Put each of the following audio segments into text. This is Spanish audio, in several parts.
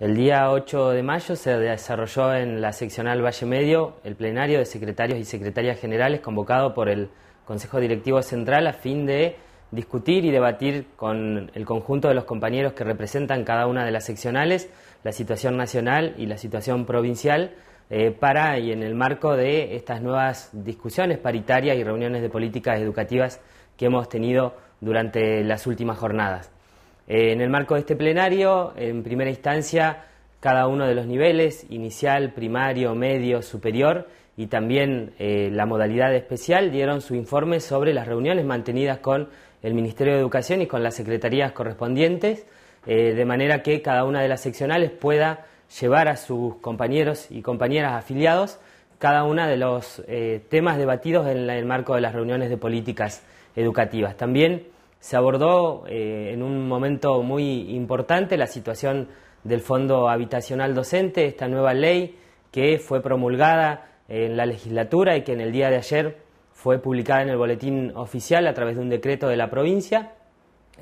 El día 8 de mayo se desarrolló en la seccional Valle Medio el plenario de secretarios y secretarias generales convocado por el Consejo Directivo Central a fin de discutir y debatir con el conjunto de los compañeros que representan cada una de las seccionales la situación nacional y la situación provincial eh, para y en el marco de estas nuevas discusiones paritarias y reuniones de políticas educativas que hemos tenido durante las últimas jornadas. Eh, en el marco de este plenario, en primera instancia, cada uno de los niveles, inicial, primario, medio, superior, y también eh, la modalidad especial, dieron su informe sobre las reuniones mantenidas con el Ministerio de Educación y con las secretarías correspondientes, eh, de manera que cada una de las seccionales pueda llevar a sus compañeros y compañeras afiliados cada uno de los temas debatidos en el marco de las reuniones de políticas educativas. También se abordó eh, en un momento muy importante la situación del Fondo Habitacional Docente, esta nueva ley que fue promulgada en la legislatura y que en el día de ayer fue publicada en el boletín oficial a través de un decreto de la provincia.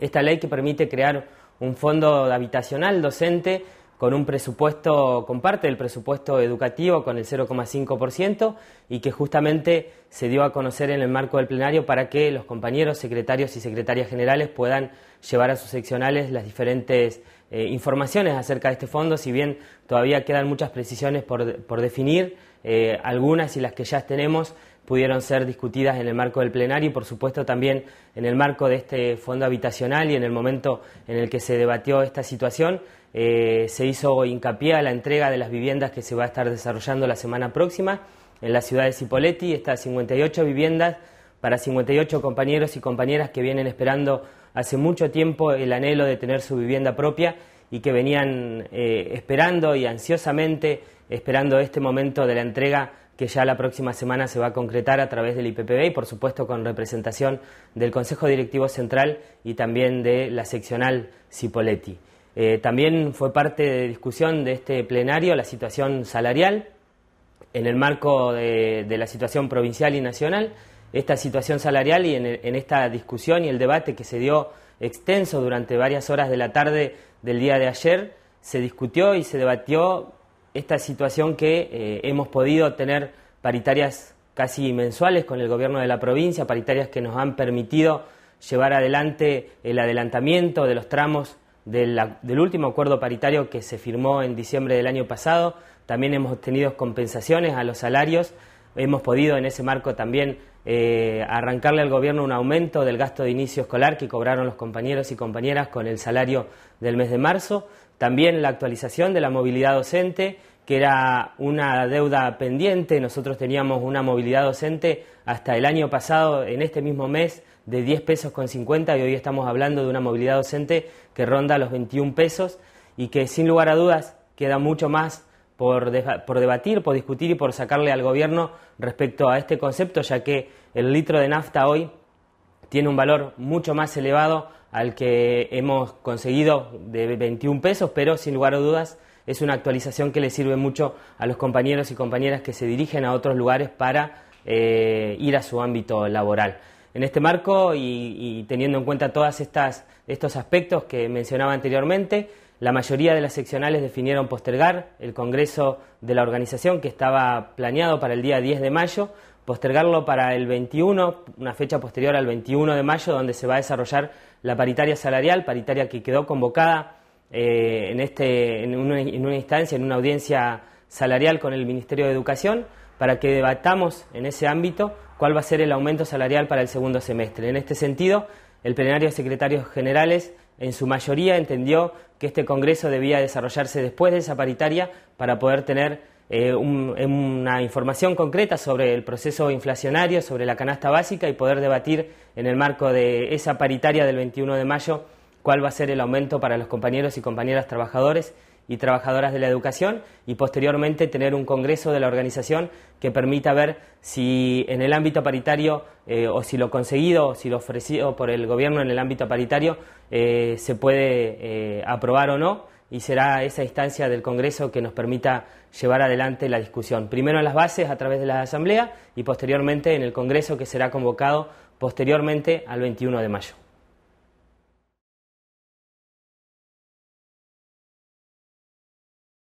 Esta ley que permite crear un fondo habitacional docente con un presupuesto, comparte el presupuesto educativo con el 0,5% y que justamente se dio a conocer en el marco del plenario para que los compañeros secretarios y secretarias generales puedan llevar a sus seccionales las diferentes eh, informaciones acerca de este fondo, si bien todavía quedan muchas precisiones por, definir, eh, algunas y las que ya tenemos pudieron ser discutidas en el marco del plenario y por supuesto también en el marco de este fondo habitacional y en el momento en el que se debatió esta situación eh, se hizo hincapié a la entrega de las viviendas que se va a estar desarrollando la semana próxima en la ciudad de Cipoletti, estas 58 viviendas para 58 compañeros y compañeras que vienen esperando hace mucho tiempo el anhelo de tener su vivienda propia y que venían eh, esperando y ansiosamente esperando este momento de la entrega que ya la próxima semana se va a concretar a través del IPPB y por supuesto con representación del Consejo Directivo Central y también de la seccional Cipoletti. Eh, también fue parte de discusión de este plenario la situación salarial en el marco de la situación provincial y nacional esta situación salarial y en, esta discusión y el debate que se dio extenso durante varias horas de la tarde del día de ayer, se discutió y se debatió esta situación que eh, hemos podido tener paritarias casi mensuales con el gobierno de la provincia, paritarias que nos han permitido llevar adelante el adelantamiento de los tramos del, último acuerdo paritario que se firmó en diciembre del año pasado. También hemos obtenido compensaciones a los salarios Hemos podido en ese marco también eh, arrancarle al gobierno un aumento del gasto de inicio escolar que cobraron los compañeros y compañeras con el salario del mes de marzo. También la actualización de la movilidad docente, que era una deuda pendiente. Nosotros teníamos una movilidad docente hasta el año pasado, en este mismo mes, de 10 pesos con 50 y hoy estamos hablando de una movilidad docente que ronda los 21 pesos y que sin lugar a dudas queda mucho más por, debatir, por discutir y por sacarle al gobierno respecto a este concepto, ya que el litro de nafta hoy tiene un valor mucho más elevado al que hemos conseguido de 21 pesos, pero sin lugar a dudas es una actualización que le sirve mucho a los compañeros y compañeras que se dirigen a otros lugares para eh, ir a su ámbito laboral. En este marco y, y teniendo en cuenta todos estos aspectos que mencionaba anteriormente, la mayoría de las seccionales definieron postergar el Congreso de la organización que estaba planeado para el día 10 de mayo, postergarlo para el 21, una fecha posterior al 21 de mayo, donde se va a desarrollar la paritaria salarial, paritaria que quedó convocada eh, en, este, en, una, en una instancia, en una audiencia salarial con el Ministerio de Educación, para que debatamos en ese ámbito cuál va a ser el aumento salarial para el segundo semestre. En este sentido, el plenario de secretarios generales en su mayoría entendió que este Congreso debía desarrollarse después de esa paritaria para poder tener eh, una información concreta sobre el proceso inflacionario, sobre la canasta básica y poder debatir en el marco de esa paritaria del 21 de mayo cuál va a ser el aumento para los compañeros y compañeras trabajadores y trabajadoras de la educación y posteriormente tener un congreso de la organización que permita ver si en el ámbito paritario eh, o si lo conseguido, si lo ofrecido por el gobierno en el ámbito paritario eh, se puede eh, aprobar o no y será esa instancia del Congreso que nos permita llevar adelante la discusión. Primero en las bases a través de la Asamblea y posteriormente en el Congreso que será convocado posteriormente al 21 de mayo.